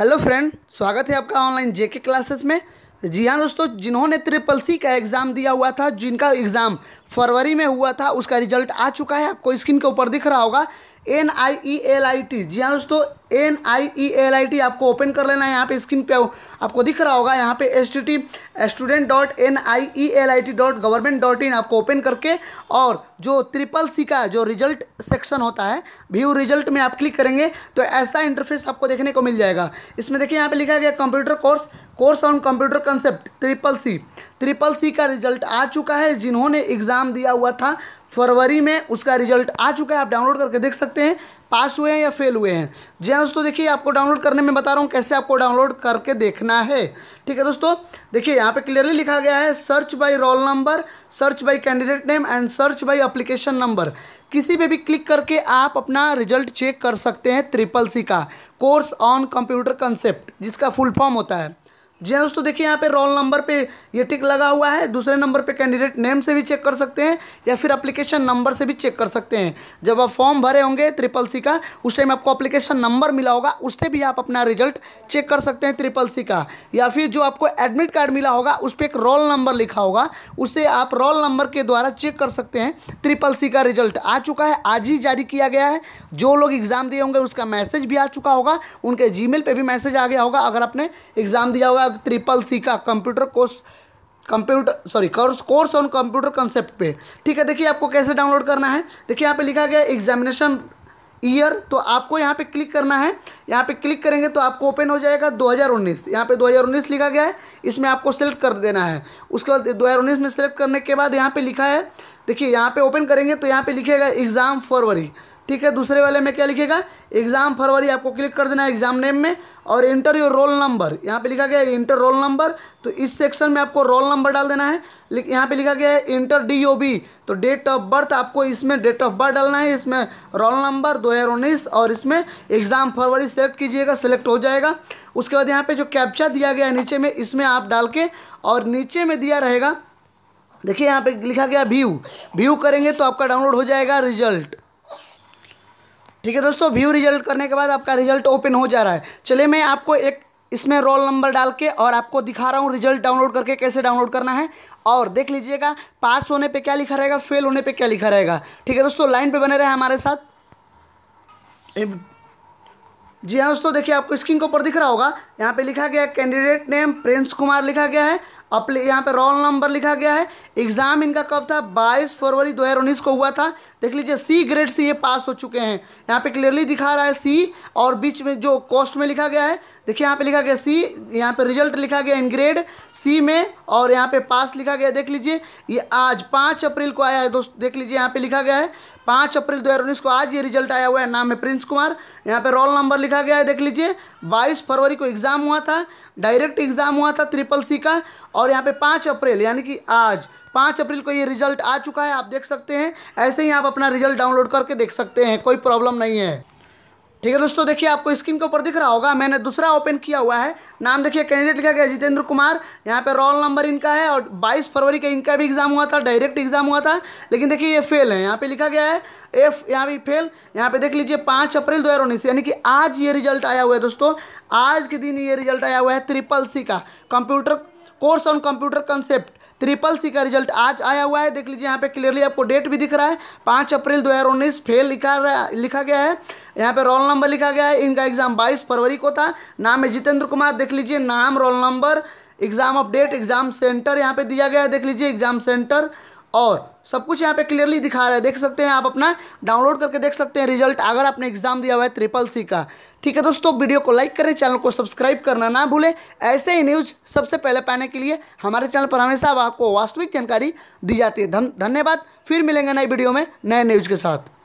hello friend स्वागत है आपका ऑनलाइन जेके क्लासेस में जी हाँ दोस्तों जिन्होंने ट्रिपल सी का एग्ज़ाम दिया हुआ था जिनका एग्ज़ाम फरवरी में हुआ था उसका रिजल्ट आ चुका है आपको स्क्रीन के ऊपर दिख रहा होगा N I E L I T जी हाँ दोस्तों N I E L I T आपको ओपन कर लेना है यहाँ पे स्क्रीन पे आपको दिख रहा होगा यहाँ पे S T T student dot N I E L I T dot government dot in आपको ओपन करके और जो ट्रिपल सी का जो रिजल्ट सेक्शन होता है व्यू रिजल्ट में आप क्लिक करेंगे तो ऐसा इंटरफेस आपको देखने को मिल जाएगा इसमें देखिए यहाँ पे लिखा गया computer course course on computer concept triple C triple C का रिजल्ट आ चुका है जिन्होंने एग्ज़ाम दिया हुआ था फरवरी में उसका रिजल्ट आ चुका है आप डाउनलोड करके देख सकते हैं पास हुए हैं या फेल हुए हैं जी हाँ दोस्तों देखिए आपको डाउनलोड करने में बता रहा हूँ कैसे आपको डाउनलोड करके देखना है ठीक है दोस्तों देखिए यहाँ पे क्लियरली लिखा गया है search by roll number search by candidate name and search by application number किसी पे भी क्लिक करके आप अपना रिजल्ट चेक कर सकते हैं ट्रिपल सी का कोर्स ऑन कंप्यूटर कंसेप्ट जिसका फुल फॉर्म होता है जी हाँ दोस्तों देखिए यहाँ पे रोल नंबर पे ये टिक लगा हुआ है दूसरे नंबर पे कैंडिडेट नेम से भी चेक कर सकते हैं या फिर अप्लीकेशन नंबर से भी चेक कर सकते हैं जब आप फॉर्म भरे होंगे ट्रिपल सी का उस टाइम आपको अप्लीकेशन नंबर मिला होगा उससे भी आप अपना रिजल्ट चेक कर सकते हैं ट्रिपल सी का या फिर जो आपको एडमिट कार्ड मिला होगा उस पर एक रोल नंबर लिखा होगा उससे आप रोल नंबर के द्वारा चेक कर सकते हैं ट्रिपल सी का रिजल्ट आ चुका है आज ही जारी किया गया है जो लोग एग्ज़ाम दिए होंगे उसका मैसेज भी आ चुका होगा उनके जी मेल भी मैसेज आ गया होगा अगर आपने एग्ज़ाम दिया होगा विभाग ट्रिपल सी का computer course computer sorry course course on computer concept पे ठीक है देखिए आपको कैसे डाउनलोड करना है देखिए यहाँ पे लिखा गया एग्जामिनेशन ईयर तो आपको यहाँ पे क्लिक करना है यहाँ पे क्लिक करेंगे तो आपको ओपन हो जाएगा 2019 हज़ार यहाँ पर दो लिखा गया है इसमें आपको सेलेक्ट कर देना है उसके बाद दो में सेलेक्ट करने के बाद यहाँ पर लिखा है देखिए यहाँ पर ओपन करेंगे तो यहाँ पर लिखेगा एग्ज़ाम फरवरी ठीक है दूसरे वाले में क्या लिखेगा एग्ज़ाम फरवरी आपको क्लिक कर देना है एग्ज़ाम नेम में और इंटर योर रोल नंबर यहाँ पे लिखा गया है इंटर रोल नंबर तो इस सेक्शन में आपको रोल नंबर डाल देना है यहाँ पे लिखा गया है इंटर डी ओ बी तो डेट ऑफ बर्थ आपको इसमें डेट ऑफ बर्थ डालना है इसमें रोल नंबर दो हज़ार उन्नीस और इसमें एग्ज़ाम फरवरी सेलेक्ट कीजिएगा सेलेक्ट हो जाएगा उसके बाद यहाँ पर जो कैप्चा दिया गया है नीचे में इसमें आप डाल के और नीचे में दिया रहेगा देखिए यहाँ पे लिखा गया व्यू व्यू करेंगे तो आपका डाउनलोड हो जाएगा रिजल्ट ठीक है दोस्तों व्यू रिजल्ट करने के बाद आपका रिजल्ट ओपन हो जा रहा है चलिए मैं आपको एक इसमें रोल नंबर डाल के और आपको दिखा रहा हूँ रिजल्ट डाउनलोड करके कैसे डाउनलोड करना है और देख लीजिएगा पास होने पे क्या लिखा रहेगा फेल होने पे क्या लिखा रहेगा ठीक है दोस्तों लाइन पे बने रहे हमारे साथ जी हाँ दोस्तों देखिए आपको स्क्रीन के ऊपर दिख रहा होगा यहाँ पे लिखा गया कैंडिडेट नेम प्रिंस कुमार लिखा गया है अपले यहाँ पे रोल नंबर लिखा गया है एग्ज़ाम इनका कब था 22 फरवरी 2019 को हुआ था देख लीजिए सी ग्रेड से ये पास हो चुके हैं यहाँ पे क्लियरली दिखा रहा है सी और बीच में जो कॉस्ट में लिखा गया है देखिए यहाँ पे लिखा गया सी यहाँ पे रिजल्ट लिखा गया इन ग्रेड सी में और यहाँ पे पास लिखा गया देख लीजिए ये आज पाँच अप्रैल को आया है दोस्त देख लीजिए यहाँ पे लिखा गया है पाँच अप्रैल दो हज़ार उन्नीस को आज ये रिजल्ट आया हुआ है नाम है प्रिंस कुमार यहाँ पे रोल नंबर लिखा गया है देख लीजिए बाईस फरवरी को एग्ज़ाम हुआ था डायरेक्ट एग्ज़ाम हुआ था ट्रिपल सी का और यहाँ पे पाँच अप्रैल यानी कि आज पाँच अप्रैल को ये रिजल्ट आ चुका है आप देख सकते हैं ऐसे ही आप अपना रिजल्ट डाउनलोड करके देख सकते हैं कोई प्रॉब्लम नहीं है ठीक है दोस्तों देखिए आपको स्क्रीन के ऊपर दिख रहा होगा मैंने दूसरा ओपन किया हुआ है नाम देखिए कैंडिडेट लिखा गया जितेंद्र कुमार यहाँ पे रोल नंबर इनका है और 22 फरवरी का इनका भी एग्ज़ाम हुआ था डायरेक्ट एग्ज़ाम हुआ था लेकिन देखिए ये फेल है यहाँ पे लिखा गया है एफ यहाँ भी फेल यहाँ पे देख लीजिए पाँच अप्रैल दो यानी कि आज ये रिजल्ट आया हुआ है दोस्तों आज के दिन ये रिजल्ट आया हुआ है ट्रिपल सी का computer course on computer concept triple C का रिजल्ट आज आया हुआ है देख लीजिए यहाँ पे क्लियरली आपको डेट भी दिख रहा है पाँच अप्रैल दो हज़ार उन्नीस फेल लिखा लिखा गया है यहाँ पे रोल नंबर लिखा गया है इनका एग्जाम 22 फरवरी को था नाम है जितेंद्र कुमार देख लीजिए नाम roll number exam update exam centre यहाँ पे दिया गया है देख लीजिए एग्जाम सेंटर और सब कुछ यहाँ पे क्लियरली दिखा रहा है देख सकते हैं आप अपना डाउनलोड करके देख सकते हैं रिजल्ट अगर आपने एग्जाम दिया हुआ है ट्रिपल सी का ठीक है दोस्तों वीडियो को लाइक करें चैनल को सब्सक्राइब करना ना भूलें ऐसे ही न्यूज़ सबसे पहले पाने के लिए हमारे चैनल पर हमेशा आपको वास्तविक जानकारी दी जाती है धन्यवाद फिर मिलेंगे नई वीडियो में नए न्यूज़ के साथ